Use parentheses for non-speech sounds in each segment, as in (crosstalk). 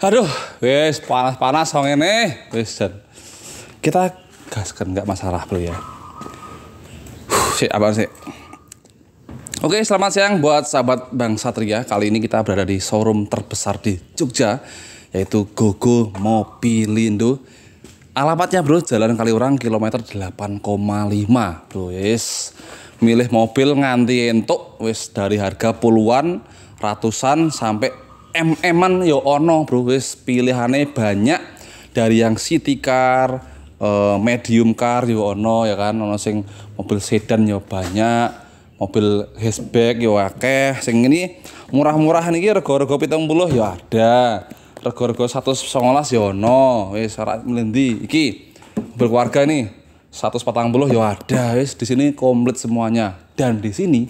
aduh wes panas-panas song ini wes kita gaskan nggak masalah bro ya Si apa sih Oke, selamat siang buat sahabat Bang Satria. Kali ini kita berada di showroom terbesar di Jogja, yaitu Gogo Mobilindo. Alamatnya bro, Jalan Kaliurang, kilometer 8,5 bro. Yes, milih mobil nganti entuk, wes dari harga puluhan, ratusan sampai em-eman yo ya ono bro wis pilihannya banyak dari yang city car uh, medium car yo ya ono ya kan ono sing mobil sedan yo ya banyak mobil hatchback yo akeh sing ini murah-murah niki rego-rego 70 buluh, yo ada rego-rego satu yo ono wis ora melendi iki berkeluarga nih 140 yo ada wis di sini komplit semuanya dan di sini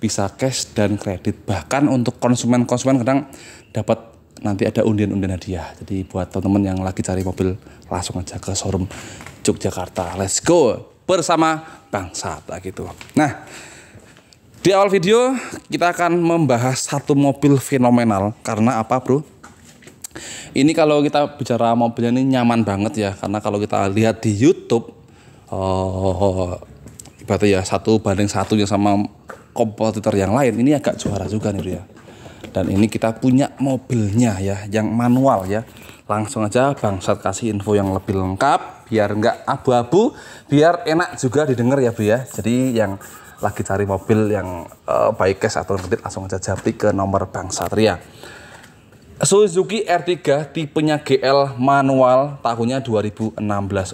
bisa cash dan kredit. Bahkan untuk konsumen-konsumen kadang dapat nanti ada undian-undian hadiah. Jadi buat teman-teman yang lagi cari mobil langsung aja ke showroom Yogyakarta. Let's go bersama Bang Sata gitu. Nah, di awal video kita akan membahas satu mobil fenomenal karena apa, Bro? Ini kalau kita bicara mobilnya ini nyaman banget ya karena kalau kita lihat di YouTube oh, ibaratnya ya satu banding satunya sama kompetitor yang lain ini agak juara juga nih ya dan ini kita punya mobilnya ya yang manual ya langsung aja bang Bangsat kasih info yang lebih lengkap biar nggak abu-abu biar enak juga didengar ya Bu ya jadi yang lagi cari mobil yang uh, baik cash atau kredit langsung aja japri ke nomor Bang Satria Suzuki R3 tipenya GL manual tahunnya 2016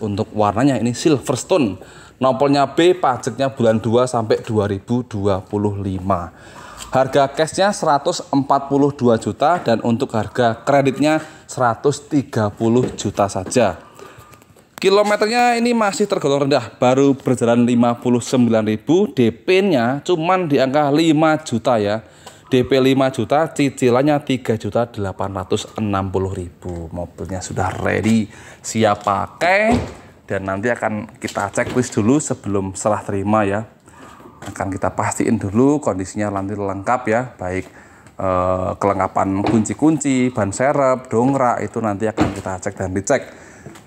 untuk warnanya ini Silverstone Nopolnya B, pajaknya bulan 2 sampai 2025. Harga cashnya 142 juta dan untuk harga kreditnya 130 juta saja. Kilometernya ini masih tergolong rendah, baru berjalan 59.000, DP-nya cuman di angka 5 juta ya. DP 5 juta, cicilannya 3 juta 860 ribu. Mobilnya sudah ready, siap pakai dan nanti akan kita cek quiz dulu sebelum serah terima ya akan kita pastiin dulu kondisinya nanti lengkap ya baik eh, kelengkapan kunci-kunci ban serep dongrak itu nanti akan kita cek dan dicek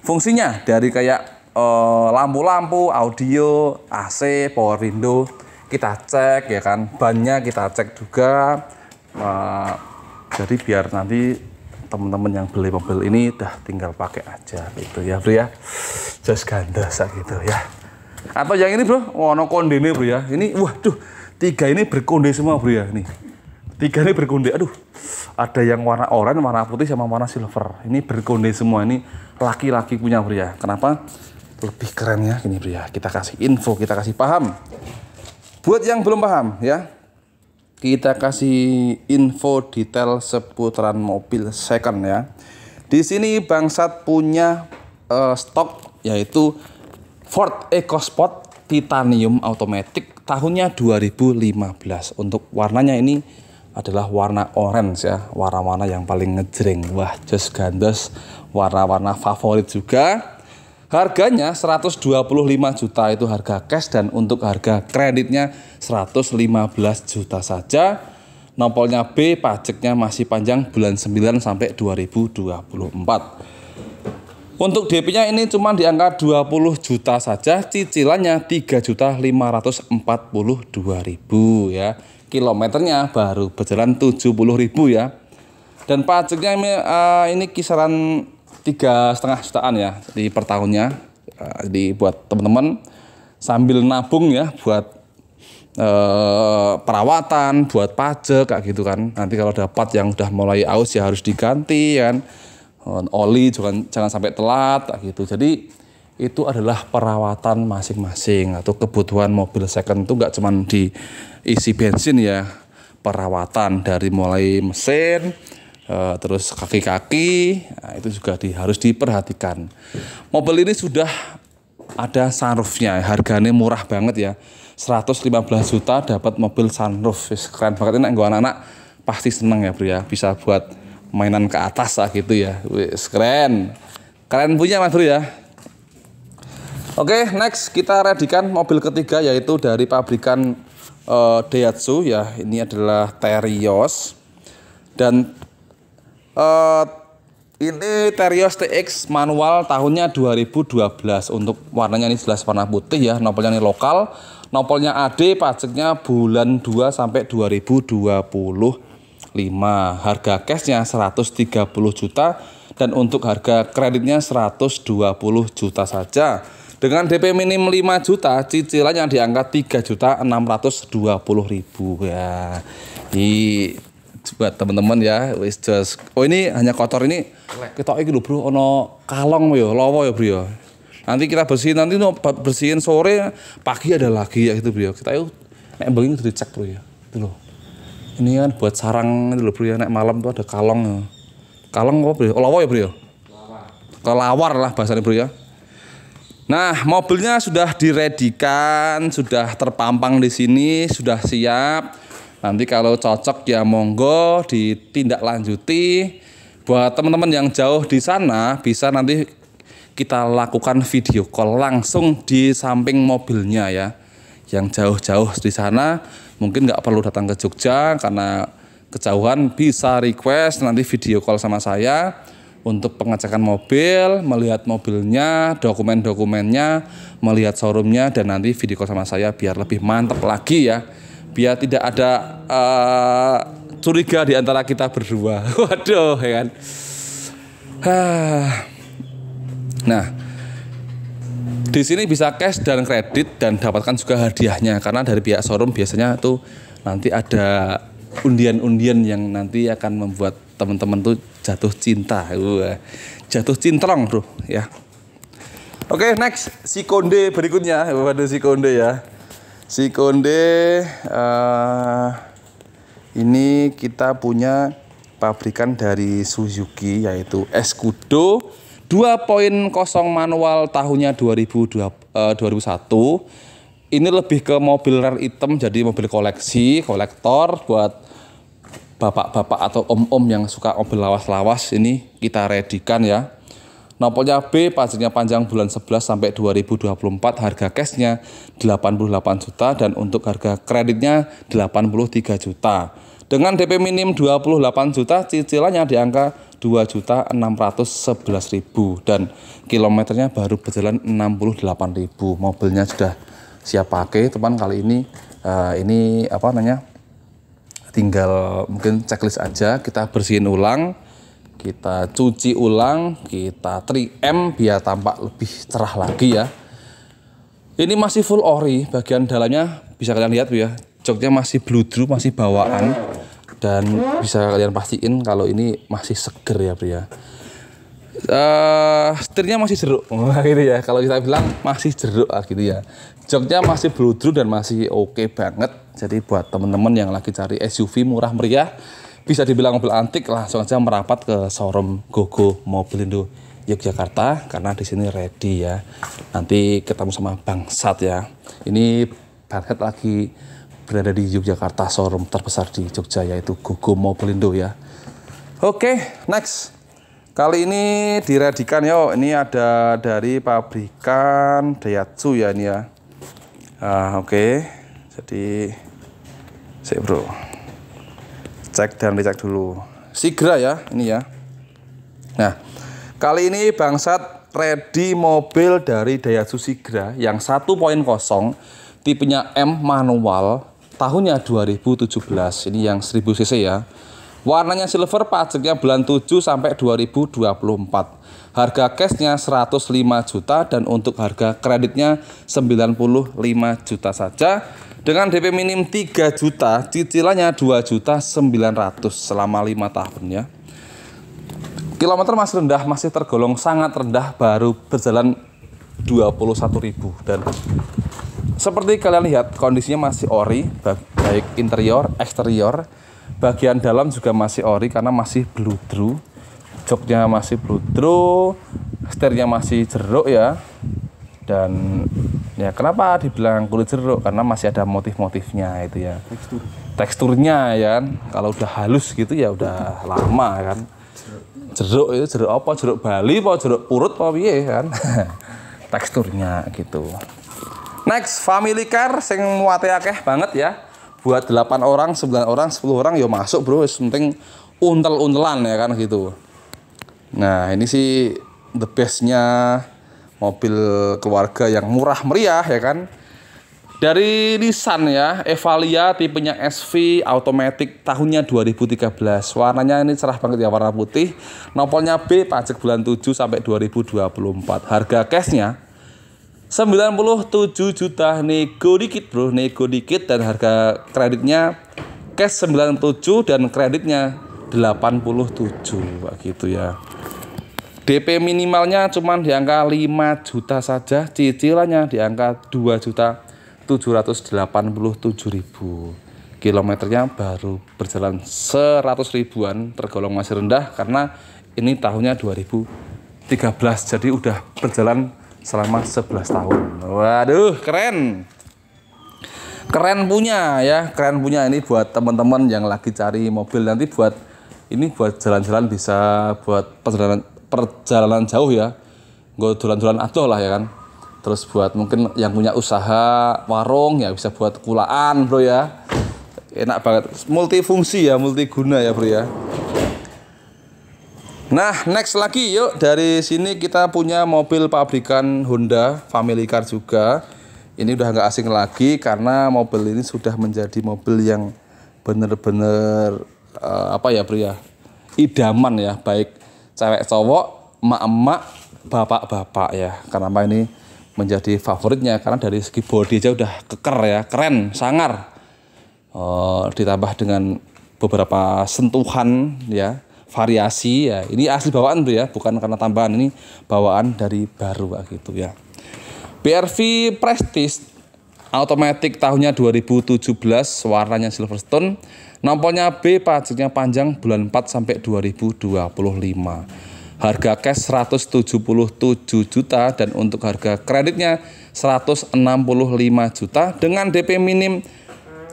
fungsinya dari kayak eh, lampu-lampu eh, audio AC power window kita cek ya kan bannya kita cek juga eh, jadi biar nanti teman-teman yang beli mobil ini udah tinggal pakai aja gitu ya bro ya just ganda gitu ya atau yang ini bro wono oh, konde ini bro ya ini waduh tiga ini berkonde semua bro ya ini tiga ini berkonde aduh ada yang warna oranye warna putih sama warna silver ini berkonde semua ini laki-laki punya bro ya kenapa lebih keren ya ini bro ya kita kasih info kita kasih paham buat yang belum paham ya kita kasih info detail seputaran mobil second ya. Di sini Bangsat punya uh, stok yaitu Ford EcoSport Titanium Automatic tahunnya 2015. Untuk warnanya ini adalah warna orange ya, warna-warna yang paling ngejreng. Wah, jos gandos, warna-warna favorit juga. Harganya 125 juta itu harga cash dan untuk harga kreditnya 115 juta saja. Nompolnya B, pajaknya masih panjang bulan 9 sampai 2024. Untuk DP-nya ini cuma di angka 20 juta saja, cicilannya 3 juta 3.542.000 ya. Kilometernya baru berjalan 70.000 ya. Dan pajaknya ini, uh, ini kisaran tiga setengah jutaan ya di per tahunnya. Eh, di buat teman-teman sambil nabung ya buat e, perawatan, buat pajak kayak gitu kan. Nanti kalau dapat yang udah mulai aus ya harus diganti ya kan. Oli jangan jangan sampai telat kayak gitu. Jadi itu adalah perawatan masing-masing atau kebutuhan mobil second itu nggak cuman diisi bensin ya perawatan dari mulai mesin Eh, terus kaki-kaki nah, itu juga di, harus diperhatikan. Mobil ini sudah ada sunroofnya, harganya murah banget ya. 115 juta dapat mobil sunroof, keren banget ini gue anak-anak pasti seneng ya bro ya, bisa buat mainan ke atas lah gitu ya, Wis, keren, keren punya mas bro ya. Oke, okay, next kita radikan mobil ketiga yaitu dari pabrikan uh, Daihatsu ya, ini adalah Terios dan Uh, ini Terios TX manual tahunnya 2012 untuk warnanya ini jelas warna putih ya nopolnya ini lokal nopolnya AD pajaknya bulan 2 sampai 2025 harga cashnya 130 juta dan untuk harga kreditnya 120 juta saja dengan DP minim 5 juta cicilannya di angka 3 juta 620 ribu ya di buat teman-teman ya wis just oh ini hanya kotor ini kita iki lho bro ono kalong yo lowo yo bro nanti kita bersihin nanti no, bersihin sore pagi ada lagi ya gitu bro kita yuk nek begini itu dicek bro ya itu loh ini kan buat sarang itu loh bro ya naik malam tuh ada kalong ya kalong apa bro lowo ya oh, bro kelawar lah bahasanya bro ya Nah, mobilnya sudah diredikan, sudah terpampang di sini, sudah siap Nanti kalau cocok ya monggo ditindaklanjuti. Buat teman-teman yang jauh di sana bisa nanti kita lakukan video call langsung di samping mobilnya ya. Yang jauh-jauh di sana mungkin nggak perlu datang ke Jogja karena kejauhan bisa request nanti video call sama saya untuk pengecekan mobil, melihat mobilnya, dokumen-dokumennya, melihat showroomnya dan nanti video call sama saya biar lebih mantep lagi ya. Biar tidak ada Eh, curiga di antara kita berdua. (laughs) Waduh, ya kan. Ah. Nah, di sini bisa cash dan kredit dan dapatkan juga hadiahnya karena dari pihak showroom biasanya tuh nanti ada undian-undian yang nanti akan membuat teman-teman tuh jatuh cinta. Wah, jatuh cintrong, Bro, ya. Oke, okay, next si konde berikutnya. Waduh si konde ya. Si konde uh, ini kita punya pabrikan dari Suzuki yaitu Escudo 2.0 manual tahunnya 2001 eh, ini lebih ke mobil rare item jadi mobil koleksi kolektor buat bapak-bapak atau om-om yang suka mobil lawas-lawas ini kita redikan ya Nopolnya B pajaknya panjang bulan 11 sampai 2024 harga cashnya 88 juta dan untuk harga kreditnya 83 juta. Dengan DP minim 28 juta cicilannya di angka 2.611.000 dan kilometernya baru berjalan 68.000. Mobilnya sudah siap pakai teman kali ini uh, ini apa namanya tinggal mungkin checklist aja kita bersihin ulang kita cuci ulang, kita 3M biar tampak lebih cerah lagi ya. Ini masih full ori, bagian dalamnya bisa kalian lihat ya. Joknya masih blue drew masih bawaan dan bisa kalian pastiin kalau ini masih seger ya pria. Ya. Uh, eh, setirnya masih jeruk (laughs) gitu ya kalau kita bilang masih jeruk ah, gitu ya joknya masih blue drew dan masih oke okay banget jadi buat temen-temen yang lagi cari SUV murah meriah bisa dibilang mobil antik langsung aja merapat ke showroom Gogo Mobilindo Yogyakarta karena di sini ready ya. Nanti ketemu sama Bang Sat ya. Ini Bang lagi berada di Yogyakarta showroom terbesar di Jogja yaitu Gogo Mobilindo ya. Oke, next. Kali ini diradikan yo. Ini ada dari pabrikan Daihatsu ya ini ya. Uh, oke. Jadi saya bro cek dan dicek dulu sigra ya ini ya nah kali ini Bangsat ready mobil dari Daihatsu Sigra yang 1.0 tipenya M manual tahunnya 2017 ini yang 1000 cc ya warnanya silver pajaknya bulan 7 sampai 2024 harga cashnya 105 juta dan untuk harga kreditnya 95 juta saja dengan DP minim 3 juta, cicilannya 2 juta 900 selama 5 tahun ya. Kilometer masih rendah, masih tergolong sangat rendah baru berjalan 21.000 dan seperti kalian lihat kondisinya masih ori baik interior, eksterior. Bagian dalam juga masih ori karena masih blue through. Joknya masih blue through, setirnya masih jeruk ya. Dan Ya, kenapa dibilang kulit jeruk? Karena masih ada motif-motifnya itu ya. Tekstur. Teksturnya ya kan, Kalau udah halus gitu ya udah lama kan. Jeruk itu jeruk apa? Jeruk Bali apa jeruk purut apa piye kan. (laughs) Teksturnya gitu. Next, family car sing muate akeh banget ya. Buat 8 orang, 9 orang, 10 orang ya masuk, Bro. Penting untel-untelan ya kan gitu. Nah, ini sih the bestnya nya mobil keluarga yang murah meriah ya kan. Dari Nissan ya, Evalia tipenya SV automatic tahunnya 2013. Warnanya ini cerah banget ya warna putih. Nopolnya B pajak bulan 7 sampai 2024. Harga cashnya 97 juta nego dikit bro, nego dikit dan harga kreditnya cash 97 dan kreditnya 87 begitu gitu ya. DP minimalnya cuma di angka 5 juta saja, cicilannya di angka 2 juta 787 ribu. Kilometernya baru berjalan 100 ribuan, tergolong masih rendah karena ini tahunnya 2013, jadi udah berjalan selama 11 tahun. Waduh, keren. Keren punya ya, keren punya ini buat teman-teman yang lagi cari mobil nanti buat ini buat jalan-jalan bisa buat perjalanan perjalanan jauh ya gue dolan-dolan atuh lah ya kan terus buat mungkin yang punya usaha warung ya bisa buat kulaan bro ya enak banget multifungsi ya multiguna ya bro ya Nah, next lagi yuk dari sini kita punya mobil pabrikan Honda Family Car juga. Ini udah nggak asing lagi karena mobil ini sudah menjadi mobil yang bener-bener uh, apa ya bro ya, idaman ya baik cewek cowok, emak-emak, bapak-bapak ya. Kenapa ini menjadi favoritnya? Karena dari segi body aja udah keker ya, keren, sangar. e, ditambah dengan beberapa sentuhan ya, variasi ya. Ini asli bawaan tuh ya, bukan karena tambahan ini bawaan dari baru gitu ya. BRV Prestige Automatic tahunnya 2017 warnanya Silverstone. Nomornya B pajaknya panjang bulan 4 sampai 2025. Harga cash 177 juta dan untuk harga kreditnya 165 juta dengan DP minim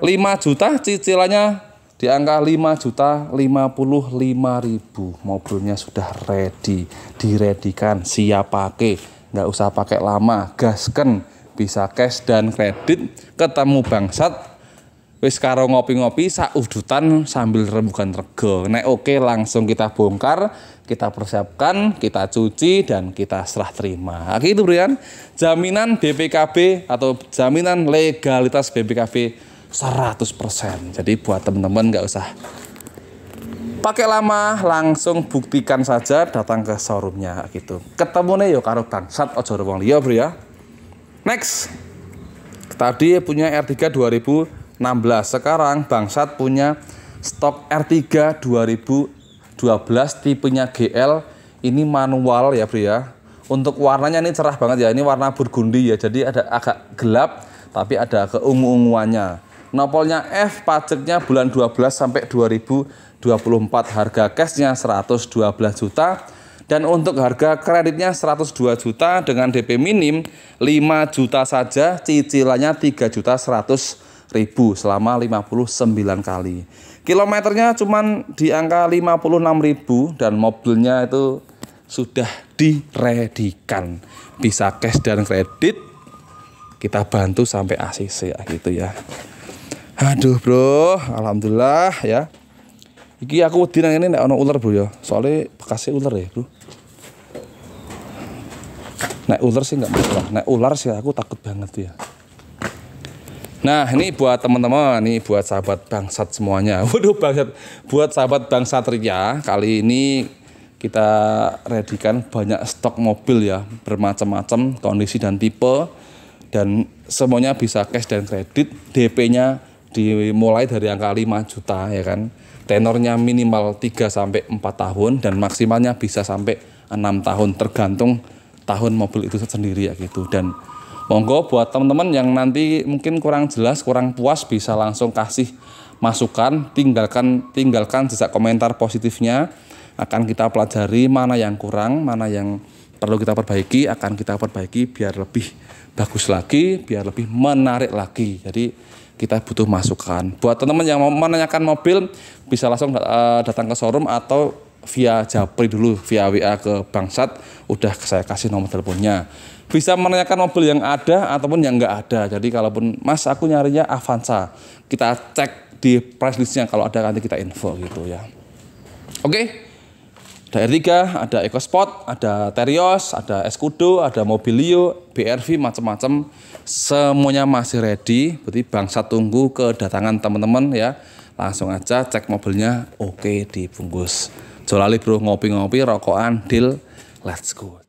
5 juta cicilannya di angka 5 juta 55 ribu mobilnya sudah ready diredikan siap pakai nggak usah pakai lama gasken bisa cash dan kredit ketemu bangsat wis karo ngopi-ngopi saudutan sambil rembukan rego nek oke langsung kita bongkar kita persiapkan kita cuci dan kita serah terima Oke nah, itu Brian jaminan BPKB atau jaminan legalitas BPKB 100% jadi buat teman-teman nggak usah pakai lama langsung buktikan saja datang ke showroomnya gitu ketemu nih yuk karo bangsat ojo ruang liya bro ya Next. Tadi punya R3 2016. Sekarang Bangsat punya stok R3 2012 tipenya GL. Ini manual ya, Bro ya. Untuk warnanya ini cerah banget ya. Ini warna burgundi ya. Jadi ada agak gelap tapi ada keungu-unguannya. Nopolnya F pajaknya bulan 12 sampai 2024 harga cashnya 112 juta dan untuk harga kreditnya 102 juta dengan DP minim 5 juta saja, cicilannya 3 juta 100 ribu selama 59 kali. Kilometernya cuma di angka 56 ribu dan mobilnya itu sudah diredikan. Bisa cash dan kredit, kita bantu sampai ACC gitu ya. Aduh bro, alhamdulillah ya. Iki aku udinang ini nek ono ular bro ya. soalnya bekasnya ular ya, bro. Naik ular sih nggak masalah. Naik ular sih aku takut banget ya. Nah ini buat teman-teman, ini buat sahabat bangsat semuanya. (laughs) Waduh bangsat, buat sahabat bangsat Ria kali ini kita redikan banyak stok mobil ya bermacam-macam kondisi dan tipe dan semuanya bisa cash dan kredit DP-nya dimulai dari angka 5 juta ya kan tenornya minimal 3 sampai 4 tahun dan maksimalnya bisa sampai 6 tahun tergantung tahun mobil itu sendiri ya gitu dan monggo buat teman-teman yang nanti mungkin kurang jelas kurang puas bisa langsung kasih masukan tinggalkan tinggalkan jejak komentar positifnya akan kita pelajari mana yang kurang mana yang perlu kita perbaiki akan kita perbaiki biar lebih bagus lagi biar lebih menarik lagi jadi kita butuh masukan buat teman-teman yang mau menanyakan mobil bisa langsung eh, datang ke showroom atau via Japri dulu via WA ke Bangsat udah saya kasih nomor teleponnya bisa menanyakan mobil yang ada ataupun yang enggak ada jadi kalaupun Mas aku nyarinya Avanza kita cek di price listnya kalau ada nanti kita info gitu ya oke ada R3 ada EcoSport ada Terios ada Escudo ada Mobilio BRV macam-macam semuanya masih ready berarti Bangsat tunggu kedatangan teman-teman ya langsung aja cek mobilnya oke dibungkus Jolali bro ngopi-ngopi rokokan deal let's go